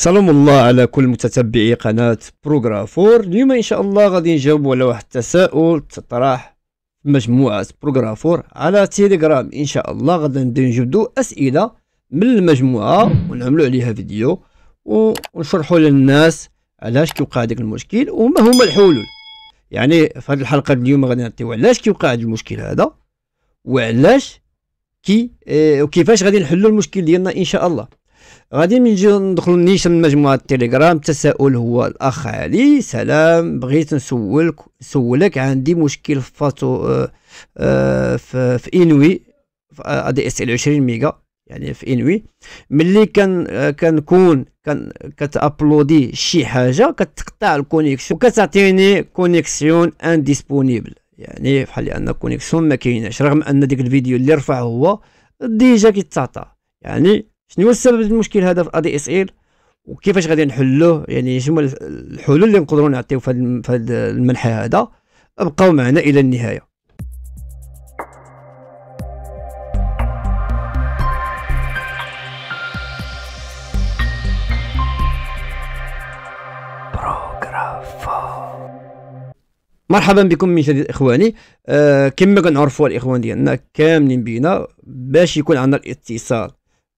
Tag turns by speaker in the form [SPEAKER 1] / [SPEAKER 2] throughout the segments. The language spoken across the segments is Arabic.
[SPEAKER 1] سلام الله على كل متتبعي قناة بروغرافور اليوم إن شاء الله غادي نجاوب على واحد التساؤل تطرح مجموعة بروغرافور على تيليجرام إن شاء الله غادي نبداو نجبدو أسئلة من المجموعة ونعملو عليها فيديو ونشرحو للناس علاش كيوقع هذاك المشكل وما هما الحلول يعني في هذه الحلقة اليوم غادي نعطيو علاش كيوقع هذا المشكل هذا وعلاش كي آه، وكيفاش غادي نحلو المشكل ديالنا إن شاء الله غادي نجي نجيو ندخلو نيشان مجموعة التليجرام التساؤل هو الأخ علي سلام بغيت نسولك سولك عندي مشكل في فاتو آه آه في, إنوي أدي إس إل 20 ميجا يعني في إنوي ملي كان آه، كنكون كان كتابلودي شي حاجة كتقطع الكونيكسيون وكتعطيني كونيكسيون انديسبونيبل يعني بحال أن الكونيكسيون ما كايناش رغم أن ديك الفيديو اللي رفع هو ديجا كيتعطى يعني شنو هو السبب المشكل هذا في ادي اس ال وكيفاش غادي نحلوه يعني شنو الحلول اللي نقدروا نعطيو في هذا المنحى هذا ابقاو معنا الى النهايه مرحبا بكم من جديد اخواني آه كما كنعرفوا الاخوان ديالنا كاملين بينا باش يكون عندنا الاتصال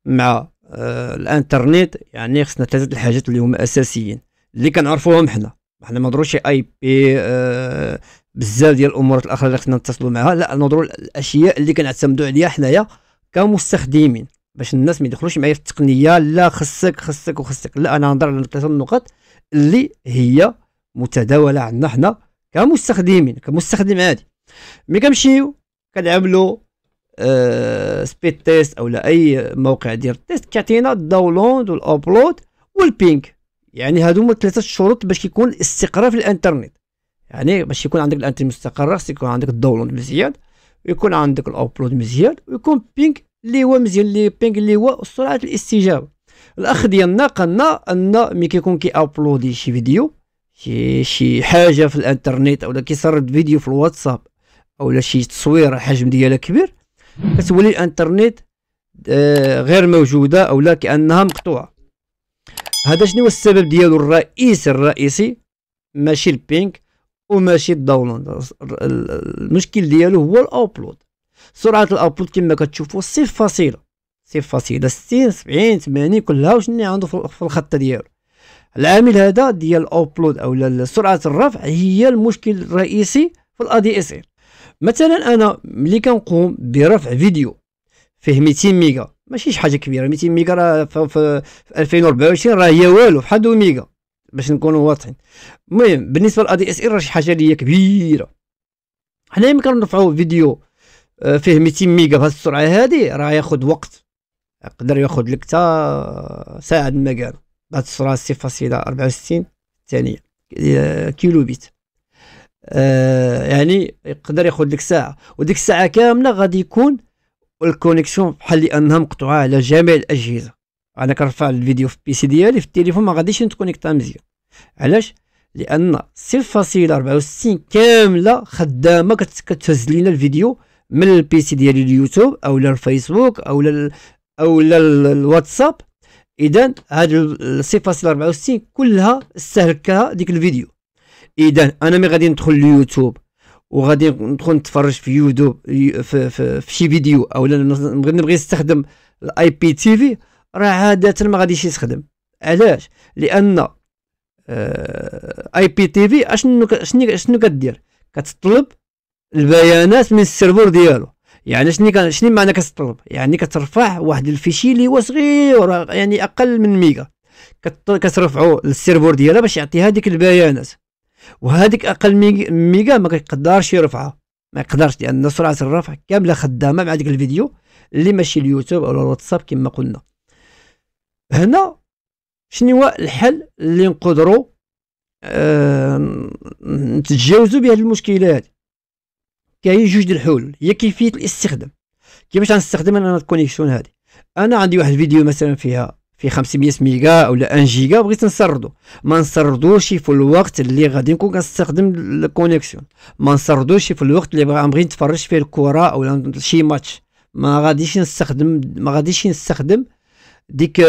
[SPEAKER 1] مع آه، الانترنت يعني خصنا ثلاثه الحاجات اللي هما اساسيين اللي كنعرفوهم حنا حنا ما نهضروش اي بي آه، بزاف ديال الامور الاخرى اللي خصنا نتصلوا معها لا نهضروا الاشياء اللي كنعتمدوا عليها حنايا كمستخدمين باش الناس ما يدخلوش معايا في التقنيه لا خصك خصك وخصك لا انا نهضر على ثلاثه النقط اللي هي متداوله عندنا حنا كمستخدمين كمستخدم عادي ملي كنمشيو كنعملوا سبيد آه، تيست او لا اي موقع ديال التيست كيعطينا الداونلود والابلود والبينك يعني هادو هما ثلاثه الشروط باش يكون الاستقرار في الانترنت يعني باش يكون عندك الانترنت مستقر خص يكون عندك الداونلود مزيان ويكون عندك الابلود مزيان ويكون بينك اللي هو مزيان اللي بينك اللي هو سرعه الاستجابه الاخ ديالنا قالنا ان ملي كيكون كي كيابلودي شي فيديو شي شي حاجه في الانترنت اولا كيسرد فيديو في الواتساب اولا شي تصوير الحجم ديالها كبير كتولي الانترنت آه، غير موجوده اولا كانها مقطوعه هذا شنو هو السبب ديالو الرئيسي الرئيسي ماشي البينك وماشي الداونلود المشكل ديالو هو الاوبلود سرعه الاوبلود كما كتشوفوا صفر فاصله صفر فاصله 60 70 80 كلها وشني عنده في الخط ديالو العامل هذا ديال الاوبلود او سرعه الرفع هي المشكل الرئيسي في الاي دي اس ال مثلا انا ملي كنقوم برفع فيديو فيه 200 ميجا ماشي شي حاجه كبيره 200 ميجا راه في 2024 راه هي والو بحال دو ميجا باش نكونوا واضحين المهم بالنسبه للادي دي اس راه شي حاجه اللي هي كبيره حنا ملي كنرفعوا فيديو آه، فيه 200 ميجا بهذه السرعه هذه راه ياخذ وقت يقدر ياخذ لك حتى ساعه ما كان بهذه السرعه 0.64 ثانيه آه، كيلو بيت آه، يعني يقدر ياخذ لك ساعه وديك الساعه كامله غادي يكون الكونيكسيون بحال لانها مقطوعه على جميع الاجهزه انا كنرفع الفيديو في البيسي ديالي في التليفون ما غاديش نتكونيكتا مزيان علاش لان 0.64 كامله خدامه كتهز لينا الفيديو من البيسي ديالي اليوتيوب او الفيسبوك او لل او الواتساب اذا هاد 0.64 كلها استهلكها ديك الفيديو اذا انا ملي غادي ندخل ليوتيوب وغادي ندخل نتفرج في يوتيوب في, في, في شي فيديو او نبغي نبغي نستخدم الاي بي تي في راه عاده ما غاديش يستخدم علاش لان آه، اي بي تي في اشنو شنو شنو كدير كتطلب البيانات من السيرفور ديالو يعني شنو كان شنو معنى كتطلب يعني كترفع واحد الفيشي اللي هو صغير يعني اقل من ميجا كترفعو للسيرفر ديالها باش يعطيها ديك البيانات وهذيك اقل ميجا ما كيقدرش يرفعها ما يقدرش لان سرعه الرفع كامله خدامه مع ديك الفيديو اللي ماشي اليوتيوب او الواتساب كما قلنا هنا شنو هو الحل اللي نقدروا آه نتجاوزوا بهذه المشكله هذه كاين جوج د الحلول هي كيفيه الاستخدام كيفاش غنستخدم انا الكونيكسيون هذه انا عندي واحد الفيديو مثلا فيها في 500 ميجا ولا 1 جيجا بغيت نسردو ما نسردوش في الوقت اللي غادي نكون كنستخدم الكونيكسيون ما نسردوش في الوقت اللي غنبغي نتفرج فيه الكره او شي ماتش ما غاديش نستخدم ما غاديش نستخدم ديك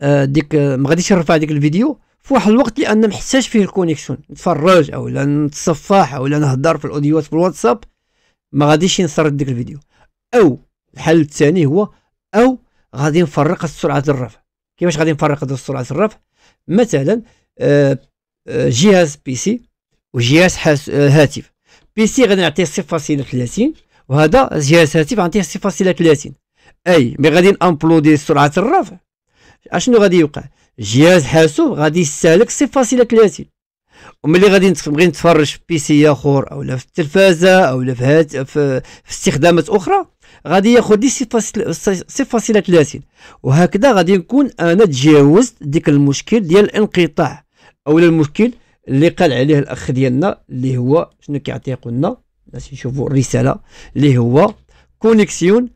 [SPEAKER 1] آه، ديك ما غاديش نرفع ديك الفيديو في واحد الوقت لان محتاج فيه الكونيكسيون نتفرج لا نتصفح لا نهضر في الاوديوات في الواتساب ما غاديش نسرد ديك الفيديو او الحل الثاني هو او غادي نفرق سرعه الرفع كيفاش غادي نفرق سرعه الرفع مثلا آه، آه، جهاز بي سي وجهاز آه، هاتف بي سي غادي نعطيه 0.30 وهذا جهاز هاتف غنعطيه 0.30 اي مي غادي نامبلودي سرعه الرفع اشنو غادي يوقع جهاز حاسوب غادي يستهلك 0.30 وملي غادي نبغي نتفرج في بيسي اخر او لا في التلفازه او لا في, هات في, استخدامات اخرى غادي ياخذ لي 0.30 وهكذا غادي نكون انا تجاوزت ديك المشكل ديال الانقطاع او المشكل اللي قال عليه الاخ ديالنا اللي هو شنو كيعطيه قلنا باش نشوفوا الرساله اللي هو كونيكسيون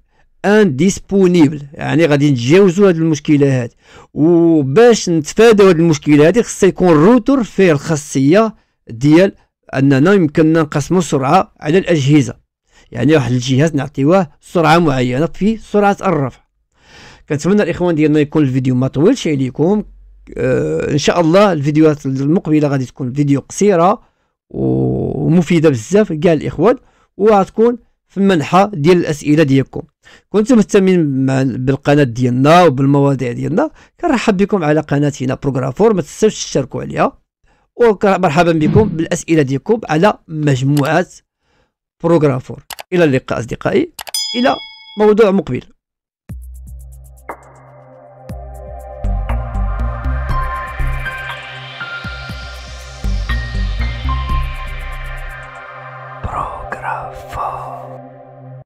[SPEAKER 1] انديسبونيبل يعني غادي نتجاوزوا هذه المشكله هذه وباش نتفادوا هذه المشكله هذه خص يكون الروتور فيه الخاصيه ديال اننا يمكننا نقسموا السرعه على الاجهزه يعني واحد الجهاز نعطيوه سرعه معينه في سرعه الرفع كنتمنى الاخوان ديالنا يكون الفيديو ما طولش عليكم آه ان شاء الله الفيديوهات المقبله غادي تكون فيديو قصيره ومفيده بزاف كاع الاخوان وغتكون في المنحة ديال الأسئلة ديالكم كنتم مهتمين بالقناة ديالنا وبالمواضيع ديالنا كنرحب بكم على قناتنا بروغرافور ما تنساوش تشتركوا عليها ومرحبا بكم بالأسئلة ديالكم على مجموعة بروغرافور إلى اللقاء أصدقائي إلى موضوع مقبل Bravo.